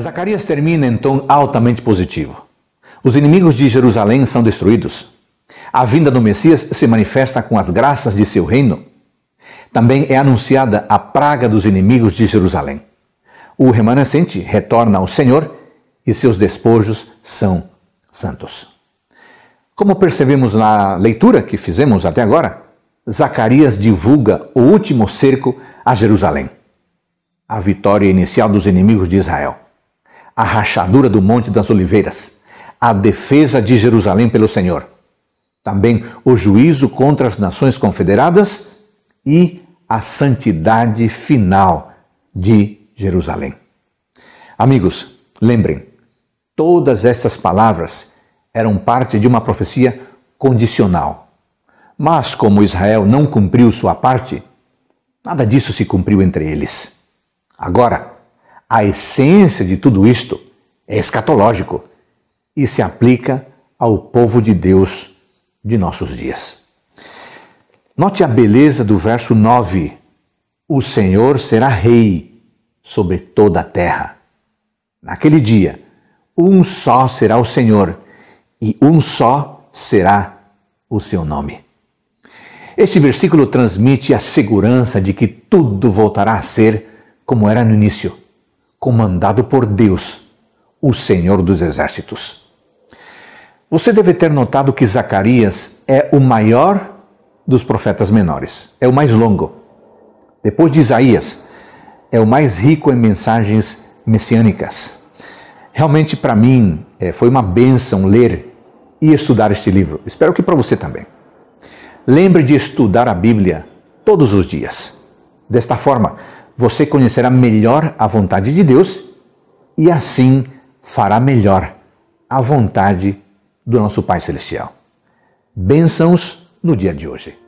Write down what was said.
Zacarias termina em então, tom altamente positivo. Os inimigos de Jerusalém são destruídos. A vinda do Messias se manifesta com as graças de seu reino. Também é anunciada a praga dos inimigos de Jerusalém. O remanescente retorna ao Senhor e seus despojos são santos. Como percebemos na leitura que fizemos até agora, Zacarias divulga o último cerco a Jerusalém, a vitória inicial dos inimigos de Israel a rachadura do Monte das Oliveiras, a defesa de Jerusalém pelo Senhor, também o juízo contra as nações confederadas e a santidade final de Jerusalém. Amigos, lembrem, todas estas palavras eram parte de uma profecia condicional. Mas como Israel não cumpriu sua parte, nada disso se cumpriu entre eles. Agora, a essência de tudo isto é escatológico e se aplica ao povo de Deus de nossos dias. Note a beleza do verso 9: O Senhor será rei sobre toda a terra. Naquele dia, um só será o Senhor e um só será o seu nome. Este versículo transmite a segurança de que tudo voltará a ser como era no início comandado por Deus, o Senhor dos Exércitos. Você deve ter notado que Zacarias é o maior dos profetas menores, é o mais longo. Depois de Isaías, é o mais rico em mensagens messiânicas. Realmente, para mim, é, foi uma bênção ler e estudar este livro. Espero que para você também. Lembre de estudar a Bíblia todos os dias. Desta forma, você conhecerá melhor a vontade de Deus e assim fará melhor a vontade do nosso Pai Celestial. Bênçãos no dia de hoje.